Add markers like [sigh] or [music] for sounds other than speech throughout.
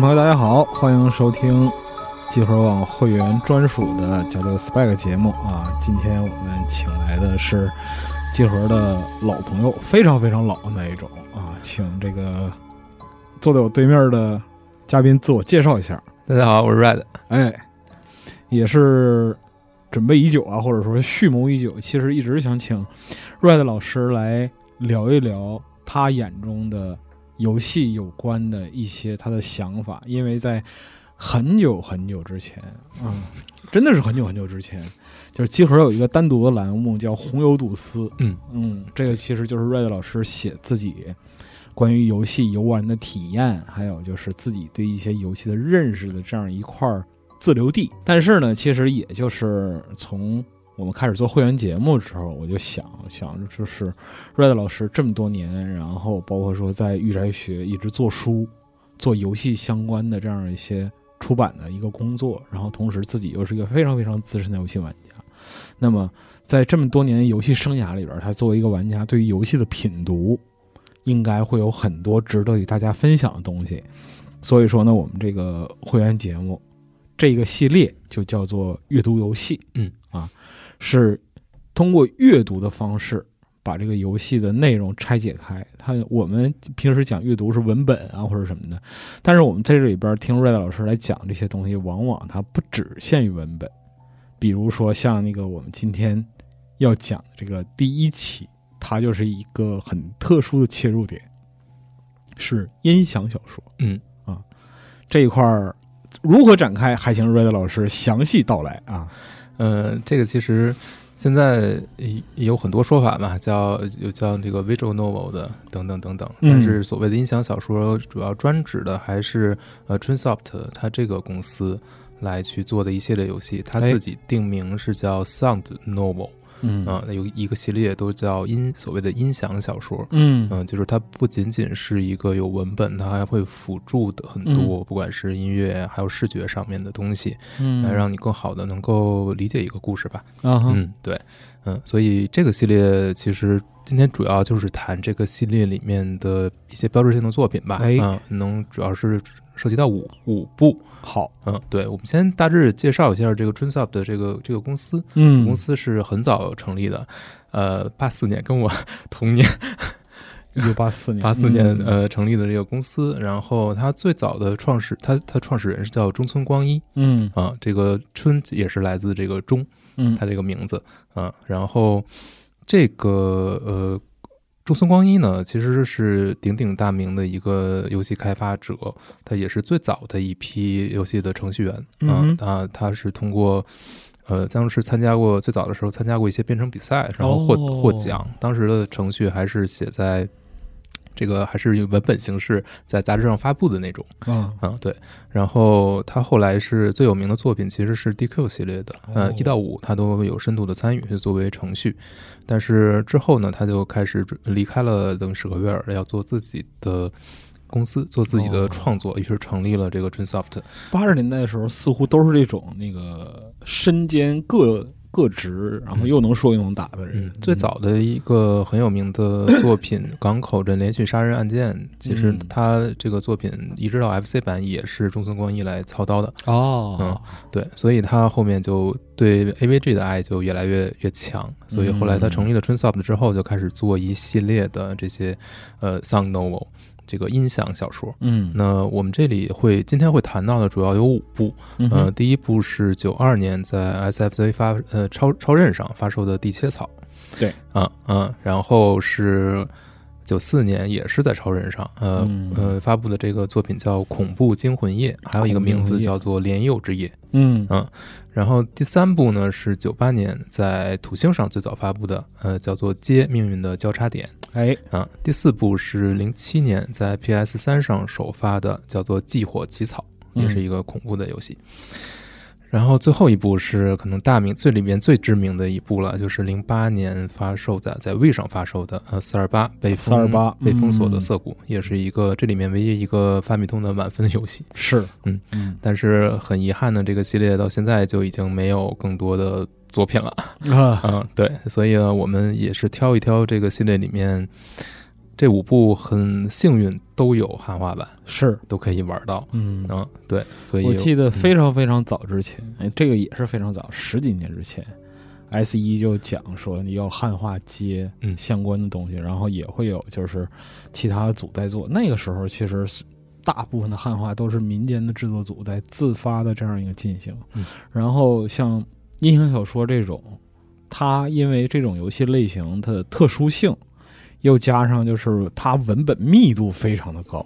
朋友，大家好，欢迎收听集合网会员专属的叫做 s p i k e 节目啊！今天我们请来的是集合的老朋友，非常非常老的那一种啊，请这个坐在我对面的嘉宾自我介绍一下。大家好，我是 Red，哎，也是准备已久啊，或者说蓄谋已久，其实一直想请 Red 老师来聊一聊他眼中的。游戏有关的一些他的想法，因为在很久很久之前，嗯，真的是很久很久之前，就是集合有一个单独的栏目叫“红油赌丝”，嗯嗯，这个其实就是 Red 老师写自己关于游戏游玩的体验，还有就是自己对一些游戏的认识的这样一块自留地。但是呢，其实也就是从。我们开始做会员节目的时候，我就想想着，就是 Red 老师这么多年，然后包括说在玉宅学一直做书、做游戏相关的这样一些出版的一个工作，然后同时自己又是一个非常非常资深的游戏玩家。那么在这么多年游戏生涯里边，他作为一个玩家，对于游戏的品读，应该会有很多值得与大家分享的东西。所以说呢，我们这个会员节目这个系列就叫做“阅读游戏”。嗯啊。是通过阅读的方式把这个游戏的内容拆解开。它我们平时讲阅读是文本啊，或者什么的。但是我们在这里边听 Red 老师来讲这些东西，往往它不只限于文本。比如说像那个我们今天要讲的这个第一期，它就是一个很特殊的切入点，是音响小说。嗯啊，这一块儿如何展开，还请 Red 老师详细道来啊。嗯，这个其实现在有很多说法嘛，叫有叫这个 Visual Novel 的等等等等，但是所谓的音响小说，主要专指的还是呃 Transsoft 它这个公司来去做的一系列游戏，它自己定名是叫 Sound Novel。嗯啊，那有一个系列都叫音，所谓的音响小说。嗯嗯，就是它不仅仅是一个有文本，它还会辅助的很多，不管是音乐还有视觉上面的东西，来让你更好的能够理解一个故事吧。嗯嗯，对，嗯，所以这个系列其实今天主要就是谈这个系列里面的一些标志性的作品吧。嗯，能主要是。涉及到五五部，好，嗯，对，我们先大致介绍一下这个春 sup 的这个这个公司，嗯，公司是很早成立的，呃，八四年，跟我 [laughs] 同年，一九八四年，八四年，呃，成立的这个公司，然后它最早的创始，它它创始人是叫中村光一，嗯，啊，这个春也是来自这个中，嗯，他这个名字，啊，然后这个呃。中村光一呢，其实是鼎鼎大名的一个游戏开发者，他也是最早的一批游戏的程序员啊他他是通过呃，当时参加过最早的时候参加过一些编程比赛，然后获获奖，当时的程序还是写在。这个还是以文本形式在杂志上发布的那种，嗯嗯对。然后他后来是最有名的作品其实是 DQ 系列的，嗯一到五他都有深度的参与，就作为程序。但是之后呢，他就开始离开了等史克威尔，要做自己的公司，做自己的创作，于是成立了这个 t r i n s o f t 八十年代的时候，似乎都是这种那个身兼各。特直，然后又能说又能打的人。最早的一个很有名的作品《港口镇连续杀人案件》，其实他这个作品一直到 FC 版也是中村光一来操刀的。哦，嗯，对，所以他后面就对 AVG 的爱就越来越越强，所以后来他成立了 t r a n s o p t 之后，就开始做一系列的这些呃 Song Novel。这个音响小说，嗯，那我们这里会今天会谈到的主要有五部，呃，第一部是九二年在 SFC 发呃超超任上发售的《地切草》，对，啊啊，然后是九四年也是在超人上，呃呃发布的这个作品叫《恐怖惊魂夜》，还有一个名字叫做《莲幼之夜》，嗯嗯，然后第三部呢是九八年在土星上最早发布的，呃，叫做《接命运的交叉点》。哎，啊，第四部是零七年在 PS 三上首发的，叫做《祭火起草》，也是一个恐怖的游戏。然后最后一部是可能大名最里面最知名的一部了，就是零八年发售的，在 V 上发售的，呃，四二八被四二八被封锁的涩谷，也是一个这里面唯一一个发米通的满分游戏。是，嗯，但是很遗憾呢，这个系列到现在就已经没有更多的。作品了，嗯，对，所以呢，我们也是挑一挑这个系列里面这五部，很幸运都有汉化版，是都可以玩到，嗯嗯，对，所以我记得非常非常早之前，这个也是非常早，十几年之前，S 一就讲说你要汉化接相关的东西，然后也会有就是其他组在做，那个时候其实大部分的汉化都是民间的制作组在自发的这样一个进行，然后像。英雄小说这种，它因为这种游戏类型它的特殊性，又加上就是它文本密度非常的高，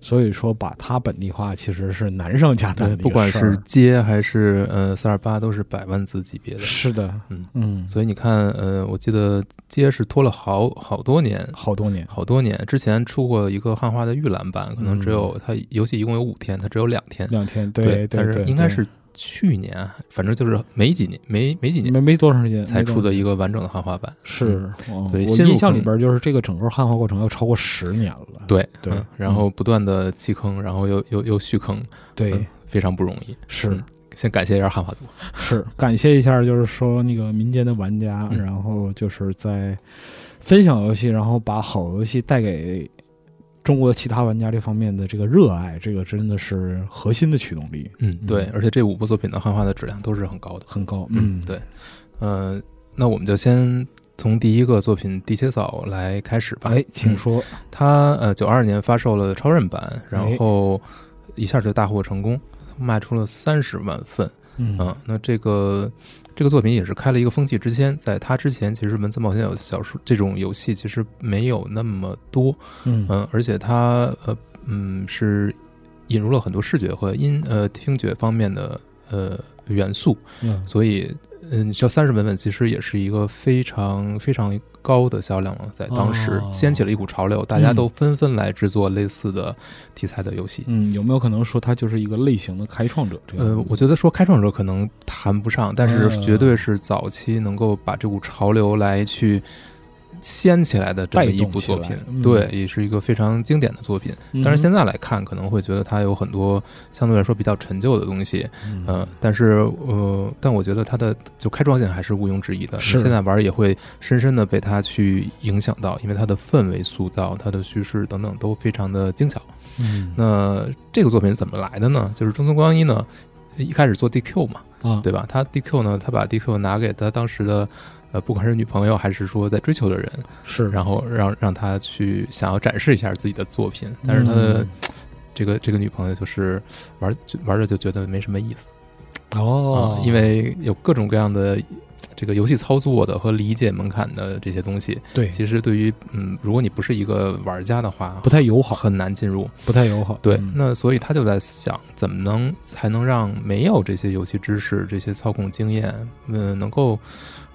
所以说把它本地化其实是难上加难的不管是街还是呃三二八，都是百万字级别的。是的，嗯嗯。所以你看，呃，我记得街是拖了好好多年，好多年，好多年。之前出过一个汉化的预览版，可能只有它游戏一共有五天，它只有两天，两天。对，但是应该是。去年反正就是没几年，没没几年，没没多长时间才出的一个完整的汉化版。是，所以我印象里边就是这个整个汉化过程要超过十年了。对对，然后不断的弃坑，然后又又又续坑，对，非常不容易。是，先感谢一下汉化组，是感谢一下，就是说那个民间的玩家，然后就是在分享游戏，然后把好游戏带给。中国其他玩家这方面的这个热爱，这个真的是核心的驱动力。嗯，对，而且这五部作品的汉化的质量都是很高的，很高。嗯，对，呃，那我们就先从第一个作品《地切嫂》来开始吧。哎，请说。它呃，九二年发售了超任版，然后一下就大获成功，卖出了三十万份。嗯啊，那这个，这个作品也是开了一个风气之先，在他之前，其实文字冒险小小说这种游戏其实没有那么多，嗯而且他呃嗯是引入了很多视觉和音呃听觉方面的呃元素，嗯，所以。嗯，这三十本本其实也是一个非常非常高的销量了，在当时掀起了一股潮流，大家都纷纷来制作类似的题材的游戏。嗯，有没有可能说它就是一个类型的开创者？呃，我觉得说开创者可能谈不上，但是绝对是早期能够把这股潮流来去。掀起来的这么一部作品，对，也是一个非常经典的作品。但是现在来看，可能会觉得它有很多相对来说比较陈旧的东西，嗯，但是呃，但我觉得它的就开创性还是毋庸置疑的。现在玩也会深深的被它去影响到，因为它的氛围塑造、它的叙事等等都非常的精巧。嗯，那这个作品怎么来的呢？就是中村光一呢，一开始做 DQ 嘛，啊，对吧？他 DQ 呢，他把 DQ 拿给他当时的。不管是女朋友还是说在追求的人，是然后让让他去想要展示一下自己的作品，但是他的这个这个女朋友就是玩玩着就觉得没什么意思哦，因为有各种各样的这个游戏操作的和理解门槛的这些东西。对，其实对于嗯，如果你不是一个玩家的话，不太友好，很难进入，不太友好。对，那所以他就在想，怎么能才能让没有这些游戏知识、这些操控经验，嗯，能够。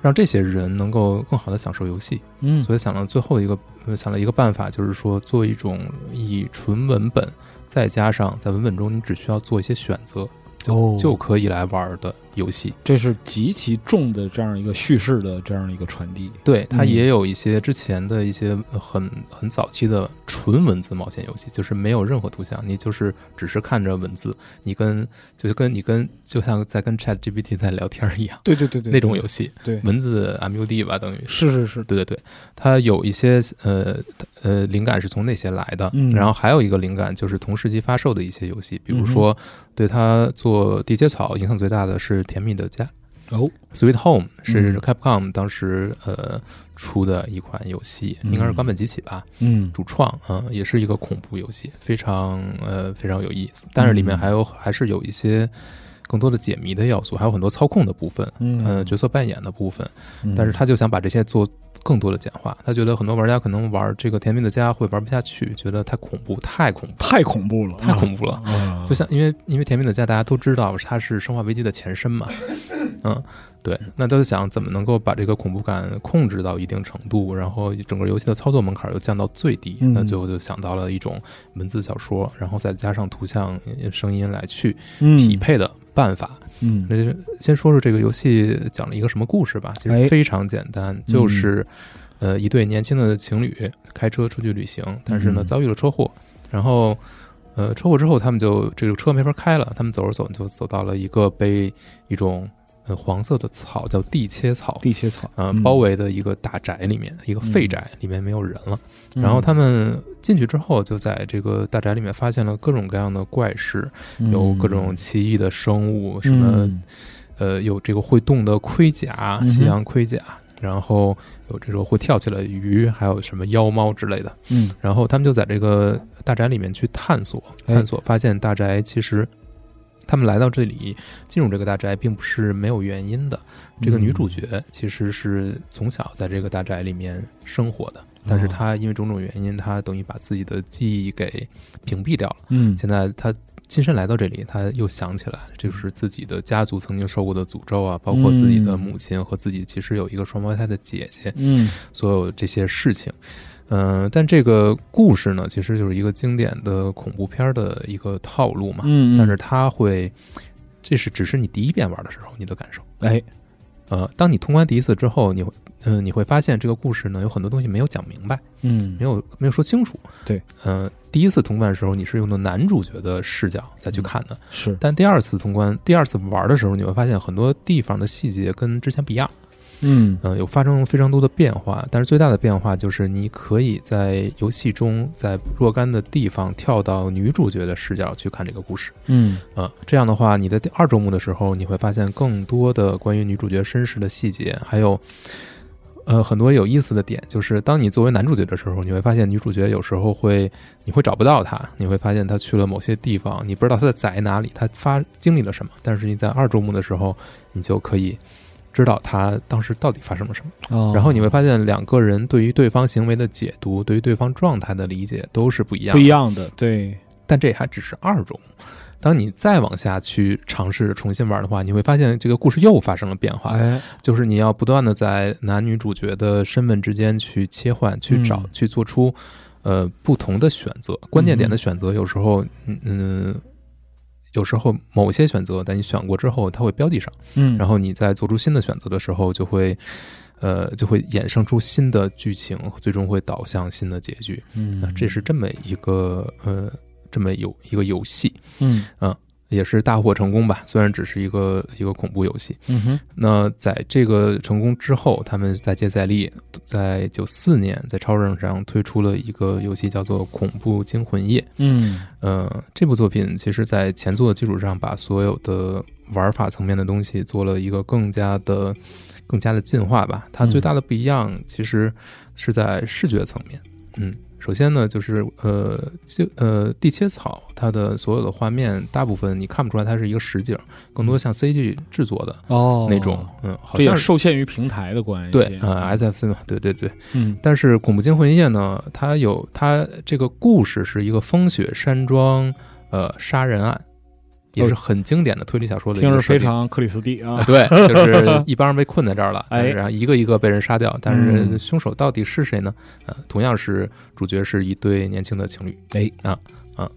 让这些人能够更好的享受游戏，嗯，所以想了最后一个，想了一个办法，就是说做一种以纯文本，再加上在文本中你只需要做一些选择。就就可以来玩的游戏，这是极其重的这样一个叙事的这样一个传递。对，它也有一些之前的一些很很早期的纯文字冒险游戏，就是没有任何图像，你就是只是看着文字，你跟就跟你跟就像在跟 Chat GPT 在聊天一样，对对对对，那种游戏，对文字 MUD 吧，等于是是是，对对对，它有一些呃。呃，灵感是从那些来的？然后还有一个灵感就是同时期发售的一些游戏，比如说对它做地接草影响最大的是《甜蜜的家》哦，《Sweet Home》是 Capcom 当时呃出的一款游戏，应该是冈本吉器吧，嗯，主创啊，也是一个恐怖游戏，非常呃非常有意思，但是里面还有还是有一些。更多的解谜的要素，还有很多操控的部分，嗯，角色扮演的部分，但是他就想把这些做更多的简化。他觉得很多玩家可能玩这个《甜蜜的家》会玩不下去，觉得太恐怖，太恐怖，太恐怖了，太恐怖了。就像因为因为《甜蜜的家》，大家都知道它是《生化危机》的前身嘛，嗯。对，那就想怎么能够把这个恐怖感控制到一定程度，然后整个游戏的操作门槛又降到最低，那最后就想到了一种文字小说，然后再加上图像、声音来去匹配的办法。嗯，那就先说说这个游戏讲了一个什么故事吧。其实非常简单，就是呃，一对年轻的情侣开车出去旅行，但是呢遭遇了车祸。然后，呃，车祸之后他们就这个车没法开了，他们走着走就走到了一个被一种。很黄色的草叫地切草，地切草，嗯，包围的一个大宅里面，一个废宅里面没有人了。然后他们进去之后，就在这个大宅里面发现了各种各样的怪事，有各种奇异的生物，什么，呃，有这个会动的盔甲，西洋盔甲，然后有这种会跳起来鱼，还有什么妖猫之类的。嗯，然后他们就在这个大宅里面去探索，探索，发现大宅其实。他们来到这里，进入这个大宅并不是没有原因的。这个女主角其实是从小在这个大宅里面生活的，但是她因为种种原因，她等于把自己的记忆给屏蔽掉了。嗯，现在她亲身来到这里，她又想起来，就是自己的家族曾经受过的诅咒啊，包括自己的母亲和自己其实有一个双胞胎的姐姐。嗯，所有这些事情。嗯，但这个故事呢，其实就是一个经典的恐怖片的一个套路嘛。嗯嗯。但是它会，这是只是你第一遍玩的时候你的感受。哎，呃，当你通关第一次之后，你会，嗯你会发现这个故事呢有很多东西没有讲明白，嗯，没有没有说清楚。对，嗯，第一次通关的时候你是用的男主角的视角再去看的，是。但第二次通关，第二次玩的时候你会发现很多地方的细节跟之前不一样。嗯有发生非常多的变化，但是最大的变化就是你可以在游戏中在若干的地方跳到女主角的视角去看这个故事。嗯呃，这样的话，你在第二周目的时候，你会发现更多的关于女主角身世的细节，还有呃很多有意思的点。就是当你作为男主角的时候，你会发现女主角有时候会你会找不到她，你会发现她去了某些地方，你不知道她在哪里，她发经历了什么。但是你在二周目的时候，你就可以。知道他当时到底发生了什么，然后你会发现两个人对于对方行为的解读，对于对方状态的理解都是不一样，不一样的。对，但这还只是二种。当你再往下去尝试重新玩的话，你会发现这个故事又发生了变化。就是你要不断的在男女主角的身份之间去切换，去找，去做出呃不同的选择。关键点的选择有时候，嗯。有时候某些选择，在你选过之后，它会标记上，嗯，然后你在做出新的选择的时候，就会，呃，就会衍生出新的剧情，最终会导向新的结局，嗯，那这是这么一个，呃，这么有一个游戏，嗯，也是大获成功吧，虽然只是一个一个恐怖游戏。嗯哼。那在这个成功之后，他们再接再厉，在九四年在超任上推出了一个游戏，叫做《恐怖惊魂夜》。嗯。呃，这部作品其实，在前作的基础上，把所有的玩法层面的东西做了一个更加的、更加的进化吧。它最大的不一样，其实是在视觉层面。嗯。首先呢，就是呃，就呃，《地切草》它的所有的画面大部分你看不出来，它是一个实景，更多像 CG 制作的哦那种，嗯，好像受限于平台的关系。对，嗯，SFC 嘛，对对对，嗯。但是《恐怖惊魂夜》呢，它有它这个故事是一个风雪山庄呃杀人案。也是很经典的推理小说的，听是非常克里斯蒂啊，[laughs] 对，就是 [laughs] 一帮人被困在这儿了，然后一个一个被人杀掉，但是凶手到底是谁呢？啊，同样是主角是一对年轻的情侣，哎，啊啊，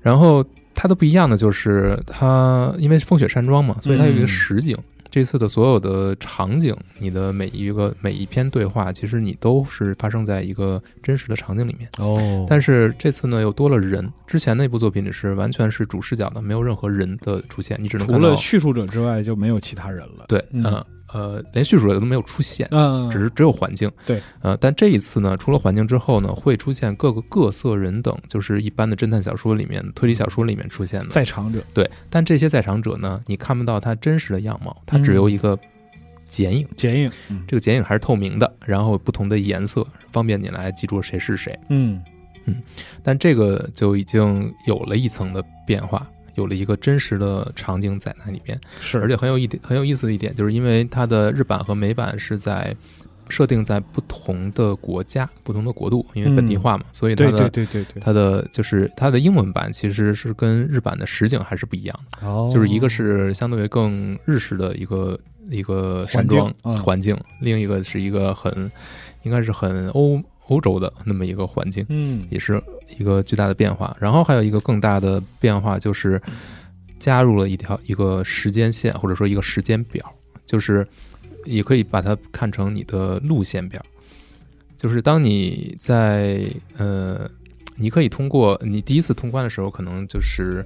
然后它的不一样的就是它因为风雪山庄嘛，所以它有一个实景。这次的所有的场景，你的每一个每一篇对话，其实你都是发生在一个真实的场景里面。哦，但是这次呢，又多了人。之前那部作品是完全是主视角的，没有任何人的出现，你只能除了叙述者之外就没有其他人了。对，嗯。呃，连叙述者都没有出现，嗯，只是只有环境。对，呃，但这一次呢，除了环境之后呢，会出现各个各色人等，就是一般的侦探小说里面、推理小说里面出现的在场者。对，但这些在场者呢，你看不到他真实的样貌，他只有一个剪影，剪影，这个剪影还是透明的，然后不同的颜色，方便你来记住谁是谁。嗯嗯，但这个就已经有了一层的变化。有了一个真实的场景在那里面。是，而且很有一点很有意思的一点，就是因为它的日版和美版是在设定在不同的国家、不同的国度，因为本地化嘛，所以它的对对对对对，它的就是它的英文版其实是跟日版的实景还是不一样的，就是一个是相对于更日式的一个一个山庄环境，另一个是一个很应该是很欧。欧洲的那么一个环境，嗯，也是一个巨大的变化。然后还有一个更大的变化就是加入了一条一个时间线，或者说一个时间表，就是也可以把它看成你的路线表。就是当你在呃，你可以通过你第一次通关的时候，可能就是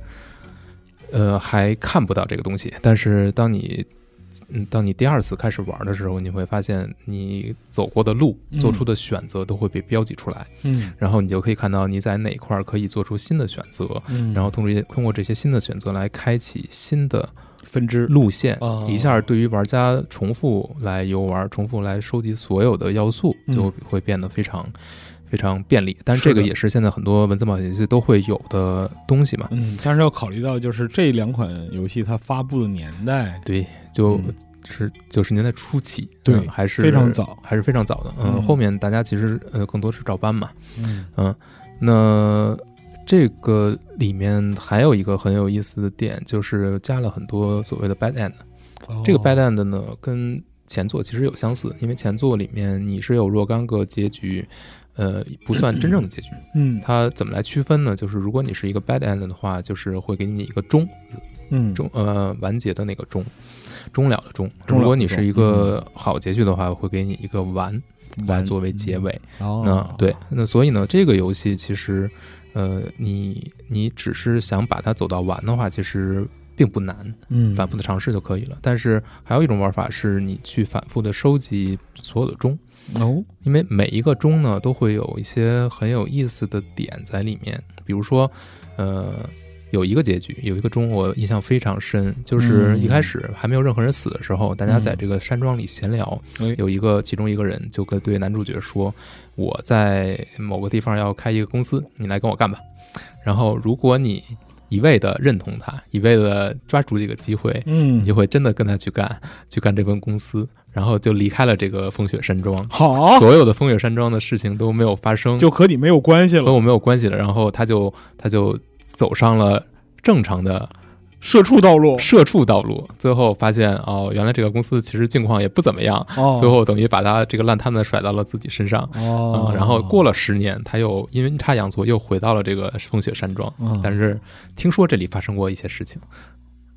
呃还看不到这个东西，但是当你。嗯，当你第二次开始玩的时候，你会发现你走过的路、做出的选择都会被标记出来。嗯，然后你就可以看到你在哪块可以做出新的选择，然后通过通过这些新的选择来开启新的分支路线。一下，对于玩家重复来游玩、重复来收集所有的要素，就会变得非常。非常便利，但是这个也是现在很多文字冒险游戏都会有的东西嘛。嗯，但是要考虑到，就是这两款游戏它发布的年代，对，就是九十年代初期，对，还是非常早，还是非常早的。嗯，后面大家其实呃更多是照搬嘛。嗯嗯，那这个里面还有一个很有意思的点，就是加了很多所谓的 bad end。这个 bad end 呢，跟前作其实有相似，因为前作里面你是有若干个结局。呃，不算真正的结局。嗯，它怎么来区分呢？就是如果你是一个 bad end 的话，就是会给你一个终，嗯，终呃，完结的那个终，终了的终。如果你是一个好结局的话，会给你一个完来作为结尾。那对，那所以呢，这个游戏其实，呃，你你只是想把它走到完的话，其实。并不难，嗯，反复的尝试就可以了。但是还有一种玩法是，你去反复的收集所有的钟哦，因为每一个钟呢都会有一些很有意思的点在里面。比如说，呃，有一个结局，有一个钟我印象非常深，就是一开始还没有任何人死的时候，大家在这个山庄里闲聊，有一个其中一个人就跟对男主角说：“我在某个地方要开一个公司，你来跟我干吧。”然后如果你一味的认同他，一味的抓住这个机会，嗯，你就会真的跟他去干，去干这份公司，然后就离开了这个风雪山庄。好，所有的风雪山庄的事情都没有发生，就和你没有关系了，和我没有关系了。然后他就他就走上了正常的。社畜道路，社畜道路，最后发现哦，原来这个公司其实境况也不怎么样。哦，最后等于把他这个烂摊子甩到了自己身上。哦，然后过了十年，他又阴差阳错又回到了这个风雪山庄。嗯，但是听说这里发生过一些事情，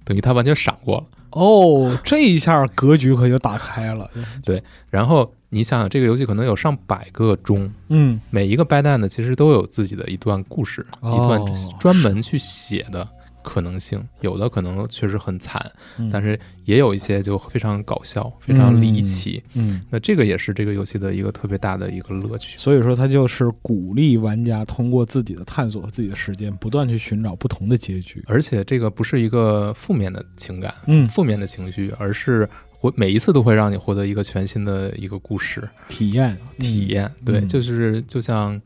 等于他完全闪过了。哦，这一下格局可就打开了。[laughs] 对，然后你想想，这个游戏可能有上百个钟，嗯，每一个掰蛋呢，其实都有自己的一段故事，一段专门去写的。可能性有的可能确实很惨，但是也有一些就非常搞笑、非常离奇。嗯，那这个也是这个游戏的一个特别大的一个乐趣。所以说，它就是鼓励玩家通过自己的探索和自己的时间，不断去寻找不同的结局。而且，这个不是一个负面的情感，嗯，负面的情绪，而是每每一次都会让你获得一个全新的一个故事体验。体验对，就是就像，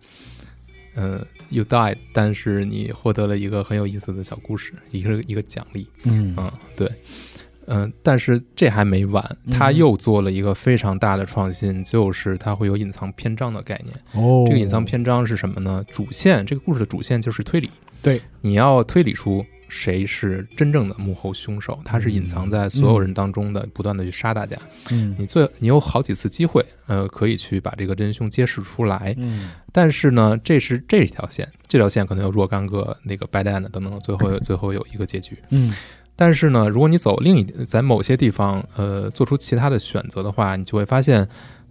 呃。You die，但是你获得了一个很有意思的小故事，一个一个奖励。嗯嗯，对，嗯，但是这还没完，他又做了一个非常大的创新，就是它会有隐藏篇章的概念。哦，这个隐藏篇章是什么呢？主线这个故事的主线就是推理，对，你要推理出。谁是真正的幕后凶手？他是隐藏在所有人当中的，不断的去杀大家。嗯，你最你有好几次机会，呃，可以去把这个真凶揭示出来。嗯，但是呢，这是这条线，这条线可能有若干个那个 b a d e n 等等，最后最后有一个结局。嗯，但是呢，如果你走另一，在某些地方，呃，做出其他的选择的话，你就会发现。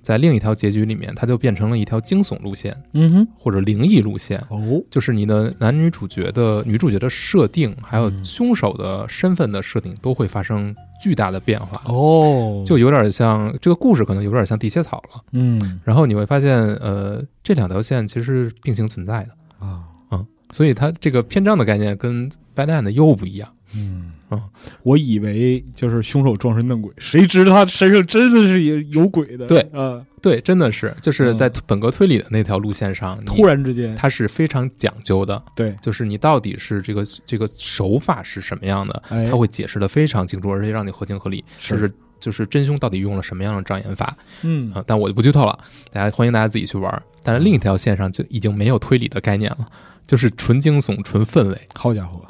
在另一条结局里面，它就变成了一条惊悚路线，嗯哼，或者灵异路线哦，就是你的男女主角的女主角的设定，还有凶手的身份的设定都会发生巨大的变化哦，就有点像这个故事可能有点像地切草了，嗯，然后你会发现，呃，这两条线其实并行存在的啊嗯，所以它这个篇章的概念跟 bad end 又不一样，嗯。嗯，我以为就是凶手装神弄鬼，谁知他身上真的是有有鬼的。对，啊，对，真的是就是在本格推理的那条路线上，突然之间他是非常讲究的。对，就是你到底是这个这个手法是什么样的，他会解释的非常清楚，而且让你合情合理。就是就是真凶到底用了什么样的障眼法？嗯，但我就不剧透了，大家欢迎大家自己去玩。但是另一条线上就已经没有推理的概念了，就是纯惊悚、纯氛围。好家伙！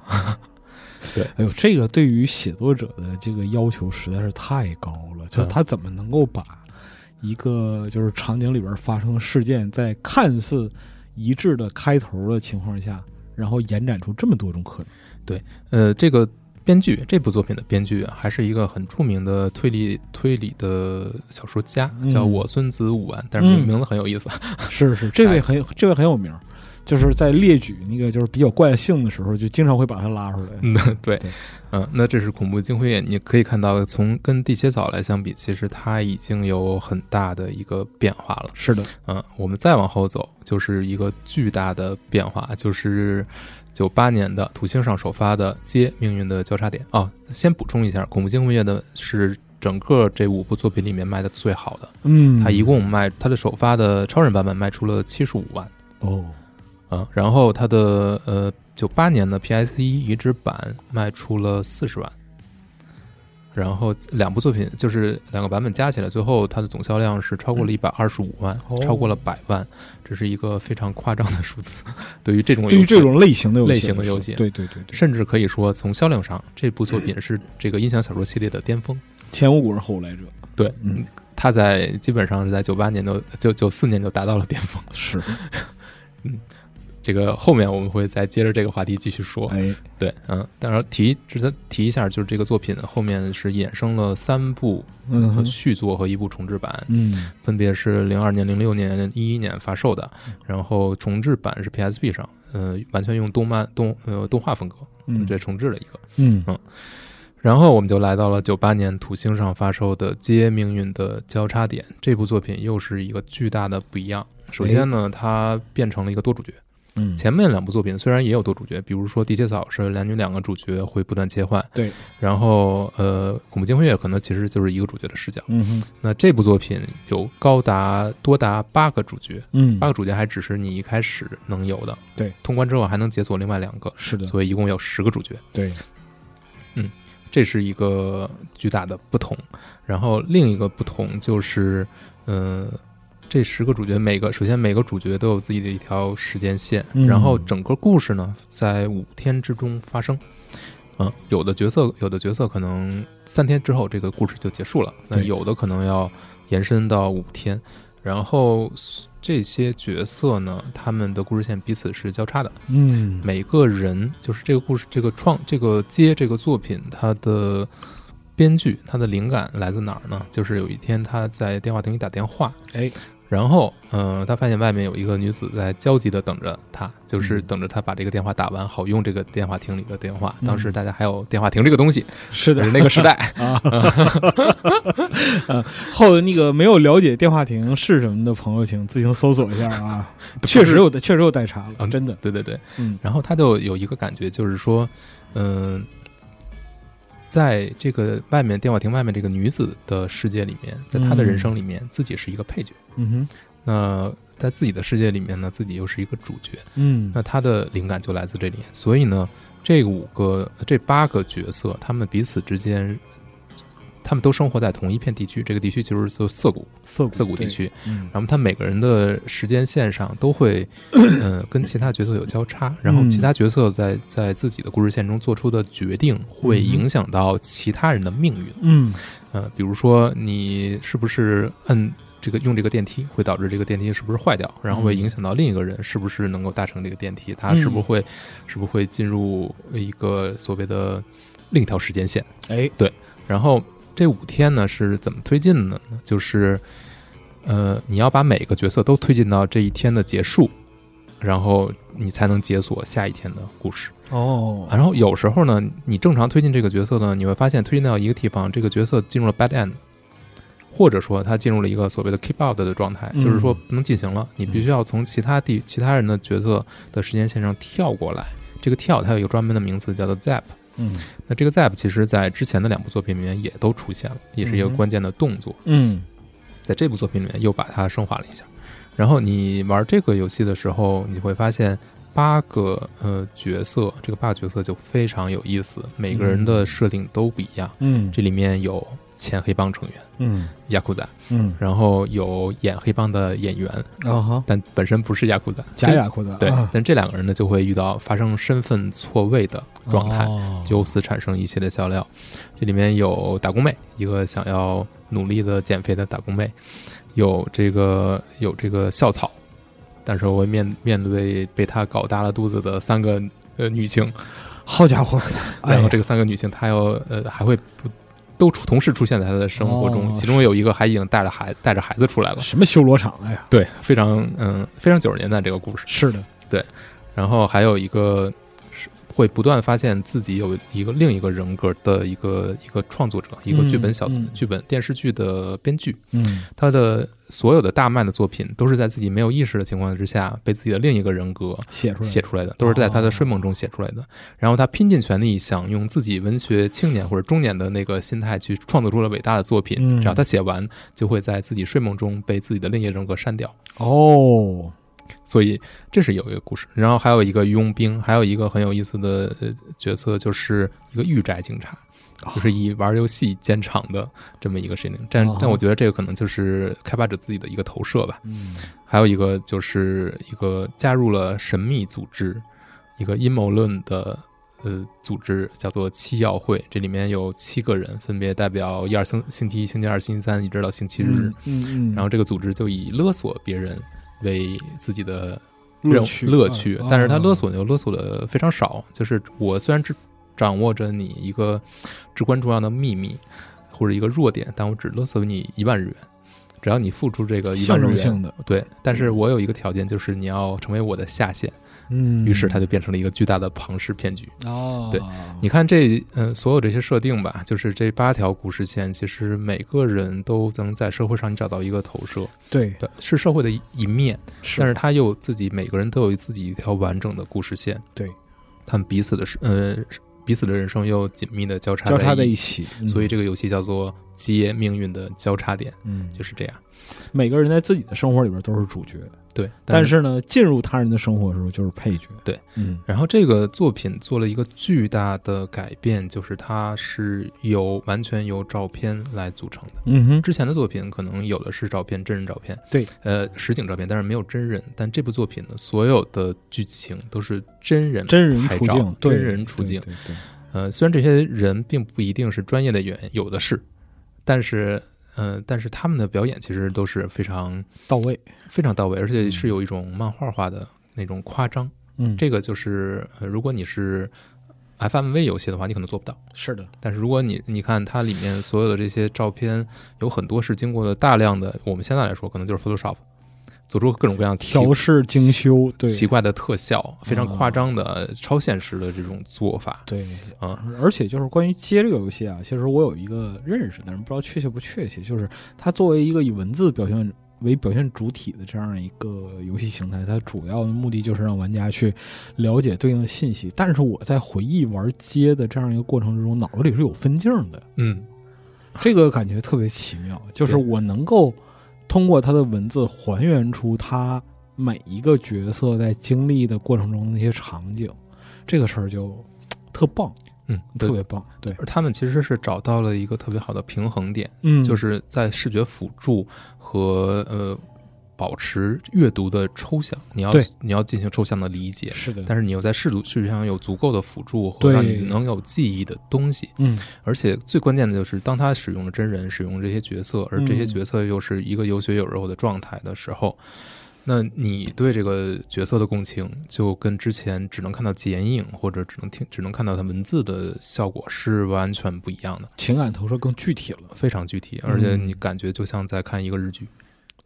对，哎呦，这个对于写作者的这个要求实在是太高了。就他怎么能够把一个就是场景里边发生的事件，在看似一致的开头的情况下，然后延展出这么多种可能？对，呃，这个编剧这部作品的编剧啊，还是一个很著名的推理推理的小说家，叫我孙子武安，但是名字很有意思。[laughs] 是是，这位很有，这位很有名。就是在列举那个就是比较惯性的时候，就经常会把它拉出来。嗯，[laughs] 对，嗯，那这是恐怖惊魂夜，你可以看到从跟地切草》来相比，其实它已经有很大的一个变化了。是的，嗯，我们再往后走，就是一个巨大的变化，就是九八年的土星上首发的《接命运的交叉点》。哦，先补充一下，《恐怖惊魂夜》的是整个这五部作品里面卖的最好的。嗯，它一共卖它的首发的超人版本卖出了七十五万。哦。啊，然后它的呃，九八年的 P S 一移植版卖出了四十万，然后两部作品就是两个版本加起来，最后它的总销量是超过了一百二十五万，超过了百万，这是一个非常夸张的数字。[laughs] 对于这种对于这种类型的类型的游戏，对对对，甚至可以说从销量上，这部作品是这个音响小说系列的巅峰，前无古人后无来者。对，嗯，它在基本上是在九八年就九九四年就达到了巅峰，是，嗯。[laughs] 这个后面我们会再接着这个话题继续说。哎，对，嗯，当然提值得提一下，就是这个作品后面是衍生了三部续作和一部重制版，嗯，分别是零二年、零六年、一一年发售的。然后重制版是 P S P 上，嗯，完全用动漫动呃动画风格，嗯，这重置了一个，嗯嗯。然后我们就来到了九八年土星上发售的《接命运的交叉点》这部作品，又是一个巨大的不一样。首先呢，它变成了一个多主角。嗯，前面两部作品虽然也有多主角，比如说《地铁草》是男女两个主角会不断切换，对。然后呃，《恐怖惊魂夜》可能其实就是一个主角的视角。嗯哼。那这部作品有高达多达八个主角，嗯，八个主角还只是你一开始能有的，对。通关之后还能解锁另外两个，是的，所以一共有十个主角。对。嗯，这是一个巨大的不同。然后另一个不同就是，嗯。这十个主角，每个首先每个主角都有自己的一条时间线，然后整个故事呢，在五天之中发生。嗯，有的角色，有的角色可能三天之后这个故事就结束了，那有的可能要延伸到五天。然后这些角色呢，他们的故事线彼此是交叉的。嗯，每个人就是这个故事，这个创，这个接这个作品，它的编剧，他的灵感来自哪儿呢？就是有一天他在电话亭里打电话，哎。然后，嗯，他发现外面有一个女子在焦急的等着他，就是等着他把这个电话打完，好用这个电话亭里的电话。当时大家还有电话亭这个东西，是的那个时代 [laughs] 啊。[laughs] 后那个没有了解电话亭是什么的朋友，请自行搜索一下啊。确实有，确实有代查了，真的，对对对，嗯。然后他就有一个感觉，就是说，嗯。在这个外面电话亭外面这个女子的世界里面，在她的人生里面，自己是一个配角。嗯哼，那在自己的世界里面呢，自己又是一个主角。嗯，那她的灵感就来自这里所以呢，这五个这八个角色，他们彼此之间。他们都生活在同一片地区，这个地区就是色色谷色谷地区。然后他每个人的时间线上都会，嗯，[coughs] 跟其他角色有交叉。然后其他角色在在自己的故事线中做出的决定，会影响到其他人的命运。嗯呃，比如说你是不是摁这个用这个电梯，会导致这个电梯是不是坏掉？然后会影响到另一个人是不是能够搭乘这个电梯？他是不是会是不是会进入一个所谓的另一条时间线？哎，对，然后。这五天呢是怎么推进的呢？就是，呃，你要把每个角色都推进到这一天的结束，然后你才能解锁下一天的故事哦。然后有时候呢，你正常推进这个角色呢，你会发现推进到一个地方，这个角色进入了 bad end，或者说他进入了一个所谓的 keep out 的状态，就是说不能进行了。你必须要从其他地、其他人的角色的时间线上跳过来。这个跳它有一个专门的名字，叫做 zap。嗯，那这个 zap 其实在之前的两部作品里面也都出现了，也是一个关键的动作。嗯，在这部作品里面又把它升华了一下。然后你玩这个游戏的时候，你会发现八个呃角色，这个八角色就非常有意思，每个人的设定都不一样。嗯，这里面有。前黑帮成员，嗯，雅库子，嗯，然后有演黑帮的演员，但本身不是雅库子，假雅库子，对。但这两个人呢，就会遇到发生身份错位的状态，由此产生一系列笑料。这里面有打工妹，一个想要努力的减肥的打工妹，有这个有这个校草，但是会面面对被他搞大了肚子的三个呃女性，好家伙！然后这个三个女性，她要呃还会不。都出，同时出现在他的生活中，其中有一个还已经带着孩带着孩子出来了。什么修罗场了呀？对，非常嗯，非常九十年代这个故事是的，对，然后还有一个。会不断发现自己有一个另一个人格的一个一个创作者，一个剧本小剧本电视剧的编剧。嗯，他的所有的大卖的作品都是在自己没有意识的情况之下，被自己的另一个人格写出来写出来的，都是在他的睡梦中写出来的。然后他拼尽全力想用自己文学青年或者中年的那个心态去创作出了伟大的作品。只要他写完，就会在自己睡梦中被自己的另一个人格删掉。哦。所以这是有一个故事，然后还有一个佣兵，还有一个很有意思的角色，就是一个御宅警察，就是以玩游戏见长的这么一个设定。但但我觉得这个可能就是开发者自己的一个投射吧。嗯，还有一个就是一个加入了神秘组织，一个阴谋论的呃组织，叫做七曜会。这里面有七个人，分别代表一二星星期一、星期二、星期三，一直到星期日。嗯嗯。然后这个组织就以勒索别人。为自己的乐趣，乐趣，但是他勒索就勒索的非常少，就是我虽然只掌握着你一个至关重要的秘密或者一个弱点，但我只勒索你一万日元，只要你付出这个一万日元，对，但是我有一个条件，就是你要成为我的下线。嗯，于是它就变成了一个巨大的庞氏骗局哦。对，你看这嗯，所有这些设定吧，就是这八条故事线，其实每个人都能在社会上你找到一个投射，对，是社会的一面，但是他又自己每个人都有自己一条完整的故事线，对，他们彼此的，呃，彼此的人生又紧密的交叉交叉在一起，所以这个游戏叫做。接命运的交叉点，嗯，就是这样。每个人在自己的生活里边都是主角，对。但是呢，进入他人的生活的时候就是配角，对。嗯。然后这个作品做了一个巨大的改变，就是它是由完全由照片来组成的。嗯哼。之前的作品可能有的是照片，真人照片，对。呃，实景照片，但是没有真人。但这部作品的所有的剧情都是真人真人出镜，真人出镜。对。呃，虽然这些人并不一定是专业的演员，有的是。但是，嗯，但是他们的表演其实都是非常到位，非常到位，而且是有一种漫画化的那种夸张。嗯，这个就是，如果你是 FMV 游戏的话，你可能做不到。是的，但是如果你你看它里面所有的这些照片，有很多是经过了大量的，我们现在来说可能就是 Photoshop。做出各种各样调试精修、奇怪的特效、非常夸张的、超现实的这种做法。对，啊，而且就是关于《街》这个游戏啊，其实我有一个认识，但是不知道确切不确切，就是它作为一个以文字表现为表现主体的这样一个游戏形态，它主要的目的就是让玩家去了解对应的信息。但是我在回忆玩《街》的这样一个过程之中，脑子里是有分镜的。嗯，这个感觉特别奇妙，就是我能够。通过他的文字还原出他每一个角色在经历的过程中那些场景，这个事儿就 [tsk] 特棒，嗯，特别棒，对，而他们其实是找到了一个特别好的平衡点，嗯，就是在视觉辅助和呃。保持阅读的抽象，你要你要进行抽象的理解，是的。但是你又在视读视觉上有足够的辅助，让你能有记忆的东西。嗯，而且最关键的就是，当他使用了真人，使用这些角色，而这些角色又是一个有血有肉的状态的时候，那你对这个角色的共情，就跟之前只能看到剪影或者只能听、只能看到他文字的效果是完全不一样的。情感投射更具体了，非常具体，而且你感觉就像在看一个日剧。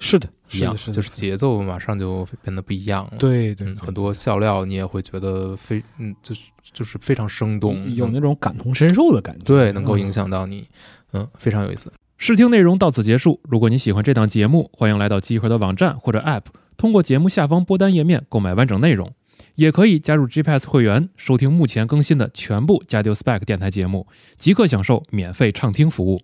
是的，是的，是就是节奏马上就变得不一样了。对对，很多笑料你也会觉得非嗯，就是就是非常生动，有那种感同身受的感觉。对，能够影响到你，嗯，非常有意思。试听内容到此结束。如果你喜欢这档节目，欢迎来到机核的网站或者 App，通过节目下方播单页面购买完整内容，也可以加入 GPS 会员，收听目前更新的全部加 d u s PEC 电台节目，即刻享受免费畅听服务。